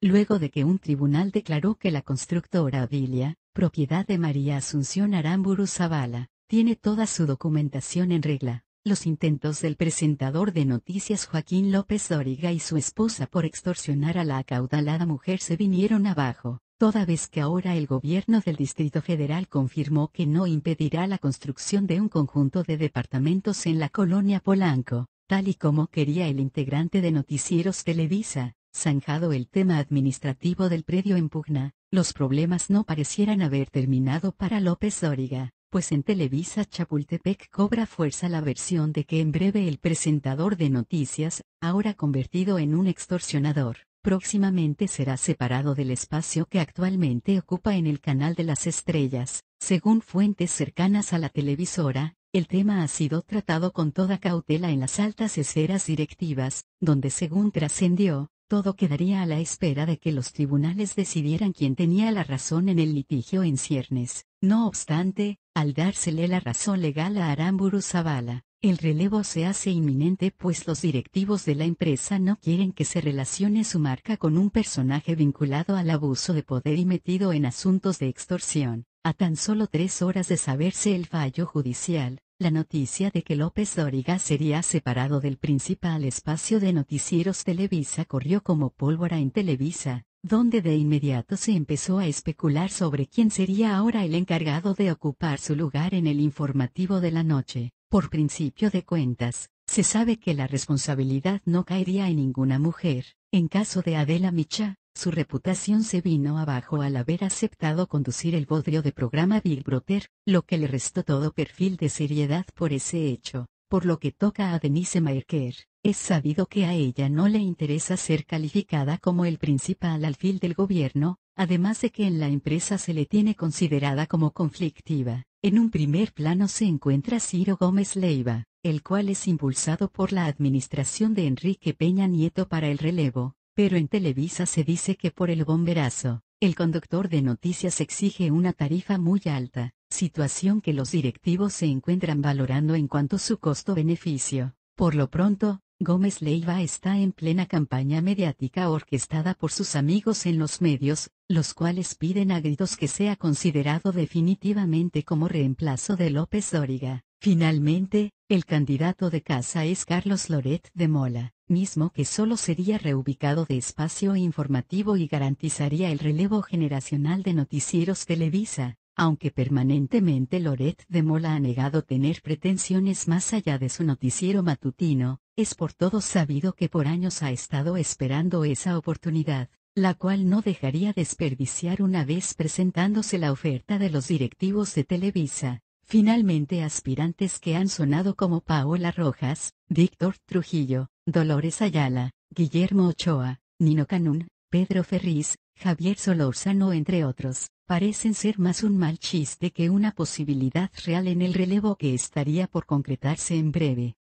luego de que un tribunal declaró que la constructora Avilia, propiedad de María Asunción Aramburu Zavala, tiene toda su documentación en regla. Los intentos del presentador de noticias Joaquín López Dóriga y su esposa por extorsionar a la acaudalada mujer se vinieron abajo, toda vez que ahora el gobierno del Distrito Federal confirmó que no impedirá la construcción de un conjunto de departamentos en la colonia Polanco, tal y como quería el integrante de Noticieros Televisa, zanjado el tema administrativo del predio en pugna, los problemas no parecieran haber terminado para López Dóriga, pues en Televisa Chapultepec cobra fuerza la versión de que en breve el presentador de noticias, ahora convertido en un extorsionador, próximamente será separado del espacio que actualmente ocupa en el canal de las estrellas. Según fuentes cercanas a la televisora, el tema ha sido tratado con toda cautela en las altas esferas directivas, donde según trascendió, todo quedaría a la espera de que los tribunales decidieran quién tenía la razón en el litigio en ciernes. No obstante, al dársele la razón legal a Aramburu Zavala, el relevo se hace inminente pues los directivos de la empresa no quieren que se relacione su marca con un personaje vinculado al abuso de poder y metido en asuntos de extorsión. A tan solo tres horas de saberse el fallo judicial, la noticia de que López Dóriga sería separado del principal espacio de noticieros Televisa corrió como pólvora en Televisa, donde de inmediato se empezó a especular sobre quién sería ahora el encargado de ocupar su lugar en el informativo de la noche. Por principio de cuentas, se sabe que la responsabilidad no caería en ninguna mujer. En caso de Adela Michá. Su reputación se vino abajo al haber aceptado conducir el bodrio de programa Big Brother, lo que le restó todo perfil de seriedad por ese hecho. Por lo que toca a Denise Maerker, es sabido que a ella no le interesa ser calificada como el principal alfil del gobierno, además de que en la empresa se le tiene considerada como conflictiva. En un primer plano se encuentra Ciro Gómez Leiva, el cual es impulsado por la administración de Enrique Peña Nieto para el relevo, pero en Televisa se dice que por el bomberazo, el conductor de noticias exige una tarifa muy alta, situación que los directivos se encuentran valorando en cuanto su costo-beneficio. Por lo pronto, Gómez Leiva está en plena campaña mediática orquestada por sus amigos en los medios, los cuales piden a gritos que sea considerado definitivamente como reemplazo de López Dóriga. Finalmente, el candidato de casa es Carlos Loret de Mola, mismo que solo sería reubicado de espacio informativo y garantizaría el relevo generacional de noticieros Televisa, aunque permanentemente Loret de Mola ha negado tener pretensiones más allá de su noticiero matutino, es por todos sabido que por años ha estado esperando esa oportunidad, la cual no dejaría desperdiciar una vez presentándose la oferta de los directivos de Televisa. Finalmente aspirantes que han sonado como Paola Rojas, Víctor Trujillo, Dolores Ayala, Guillermo Ochoa, Nino Canún, Pedro Ferriz, Javier Solorzano entre otros, parecen ser más un mal chiste que una posibilidad real en el relevo que estaría por concretarse en breve.